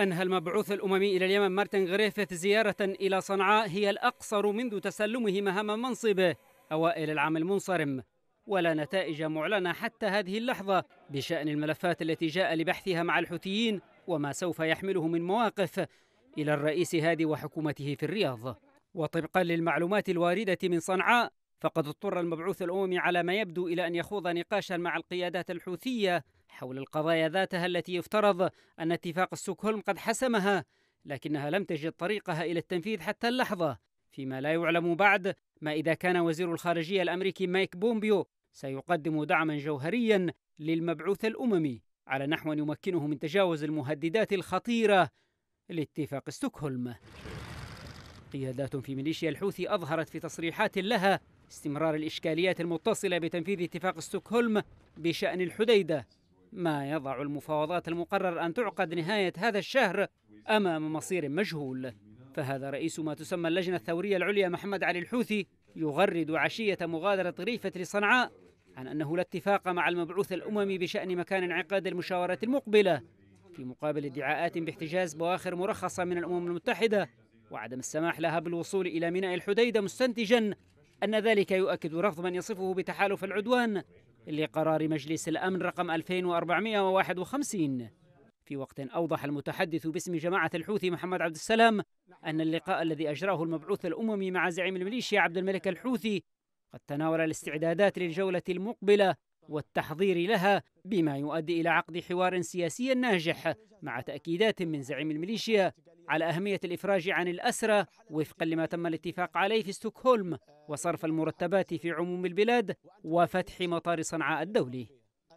أنهى المبعوث الأممي إلى اليمن مارتن غريفيث زيارة إلى صنعاء هي الأقصر منذ تسلمه مهام منصبه أوائل العام المنصرم ولا نتائج معلنة حتى هذه اللحظة بشأن الملفات التي جاء لبحثها مع الحوثيين وما سوف يحمله من مواقف إلى الرئيس هادي وحكومته في الرياض وطبقا للمعلومات الواردة من صنعاء فقد اضطر المبعوث الأممي على ما يبدو إلى أن يخوض نقاشا مع القيادات الحوثية حول القضايا ذاتها التي يفترض أن اتفاق ستوكهولم قد حسمها لكنها لم تجد طريقها إلى التنفيذ حتى اللحظة فيما لا يعلم بعد ما إذا كان وزير الخارجية الأمريكي مايك بومبيو سيقدم دعما جوهريا للمبعوث الأممي على نحو يمكنه من تجاوز المهددات الخطيرة لاتفاق ستوكهولم قيادات في ميليشيا الحوثي أظهرت في تصريحات لها استمرار الإشكاليات المتصلة بتنفيذ اتفاق ستوكهولم بشأن الحديدة ما يضع المفاوضات المقرر أن تعقد نهاية هذا الشهر أمام مصير مجهول فهذا رئيس ما تسمى اللجنة الثورية العليا محمد علي الحوثي يغرد عشية مغادرة ريفة لصنعاء عن أنه لا اتفاق مع المبعوث الأممي بشأن مكان انعقاد المشاورة المقبلة في مقابل ادعاءات باحتجاز بواخر مرخصة من الأمم المتحدة وعدم السماح لها بالوصول إلى ميناء الحديدة مستنتجا أن ذلك يؤكد رفض من يصفه بتحالف العدوان لقرار مجلس الأمن رقم 2451 في وقت أوضح المتحدث باسم جماعة الحوثي محمد عبد السلام أن اللقاء الذي أجراه المبعوث الأممي مع زعيم الميليشيا عبد الملك الحوثي قد تناول الاستعدادات للجولة المقبلة والتحضير لها بما يؤدي إلى عقد حوار سياسي ناجح مع تأكيدات من زعيم الميليشيا على أهمية الإفراج عن الأسرى وفقا لما تم الاتفاق عليه في ستوكهولم وصرف المرتبات في عموم البلاد وفتح مطار صنعاء الدولي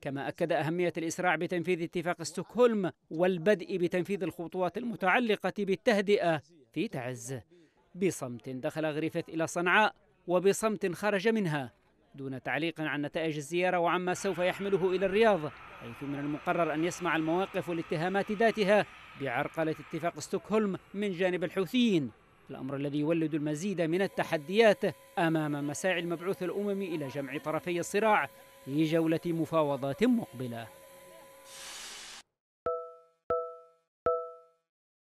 كما أكد أهمية الإسراع بتنفيذ اتفاق ستوكهولم والبدء بتنفيذ الخطوات المتعلقة بالتهدئة في تعز بصمت دخل غريفيث إلى صنعاء وبصمت خرج منها دون تعليق عن نتائج الزيارة وعما سوف يحمله إلى الرياض حيث من المقرر أن يسمع المواقف والاتهامات ذاتها بعرقلة اتفاق ستوكهولم من جانب الحوثيين الأمر الذي يولد المزيد من التحديات أمام مساعي المبعوث الأممي إلى جمع طرفي الصراع في جولة مفاوضات مقبلة